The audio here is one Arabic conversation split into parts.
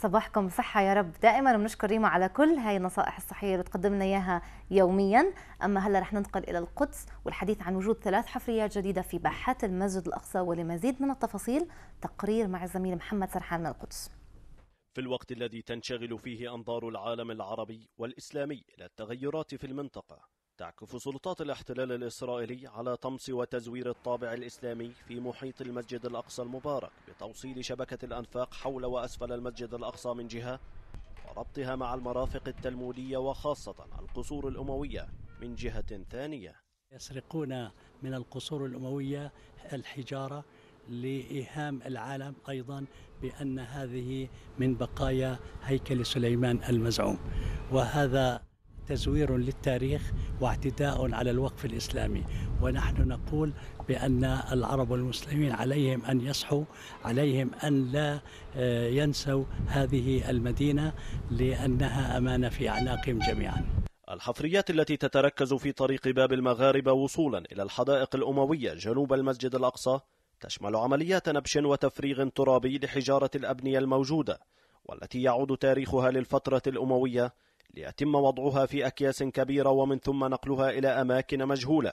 صباحكم صحة يا رب دائما بنشكر ريما على كل هاي النصائح الصحية اللي بتقدم لنا إياها يوميا أما هلا رح ننتقل إلى القدس والحديث عن وجود ثلاث حفريات جديدة في باحات المسجد الأقصى ولمزيد من التفاصيل تقرير مع الزميل محمد سرحان من القدس في الوقت الذي تنشغل فيه أنظار العالم العربي والإسلامي إلى التغيرات في المنطقة تعكف سلطات الاحتلال الإسرائيلي على طمس وتزوير الطابع الإسلامي في محيط المسجد الأقصى المبارك بتوصيل شبكة الأنفاق حول وأسفل المسجد الأقصى من جهة وربطها مع المرافق التلمودية وخاصة القصور الأموية من جهة ثانية يسرقون من القصور الأموية الحجارة لإيهام العالم أيضا بأن هذه من بقايا هيكل سليمان المزعوم وهذا تزوير للتاريخ واعتداء على الوقف الإسلامي ونحن نقول بأن العرب والمسلمين عليهم أن يصحوا عليهم أن لا آه، ينسوا هذه المدينة لأنها أمانة في أعناقهم جميعا الحفريات التي تتركز في طريق باب المغاربة وصولا إلى الحدائق الأموية جنوب المسجد الأقصى تشمل عمليات نبش وتفريغ ترابي لحجارة الأبنية الموجودة والتي يعود تاريخها للفترة الأموية ليتم وضعها في أكياس كبيرة ومن ثم نقلها إلى أماكن مجهولة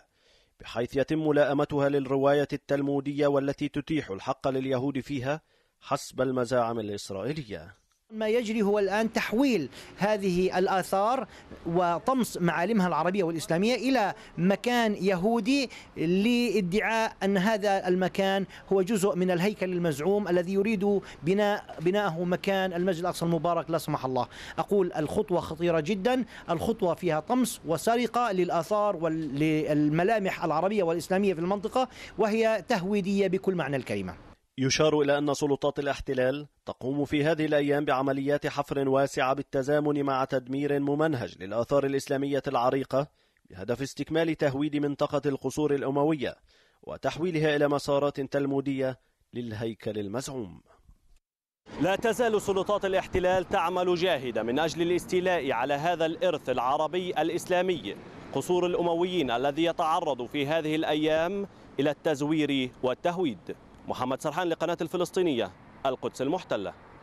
بحيث يتم ملاءمتها للرواية التلمودية والتي تتيح الحق لليهود فيها حسب المزاعم الإسرائيلية ما يجري هو الآن تحويل هذه الآثار وطمس معالمها العربية والإسلامية إلى مكان يهودي لادعاء أن هذا المكان هو جزء من الهيكل المزعوم الذي يريد بناء بناءه مكان المسجد الأقصى المبارك لا سمح الله أقول الخطوة خطيرة جدا الخطوة فيها طمس وسرقة للآثار وللملامح العربية والإسلامية في المنطقة وهي تهويدية بكل معنى الكلمة يشار إلى أن سلطات الاحتلال تقوم في هذه الأيام بعمليات حفر واسعة بالتزامن مع تدمير ممنهج للآثار الإسلامية العريقة بهدف استكمال تهويد منطقة القصور الأموية وتحويلها إلى مسارات تلمودية للهيكل المزعوم لا تزال سلطات الاحتلال تعمل جاهدة من أجل الاستيلاء على هذا الإرث العربي الإسلامي قصور الأمويين الذي يتعرض في هذه الأيام إلى التزوير والتهويد محمد سرحان لقناة الفلسطينية القدس المحتلة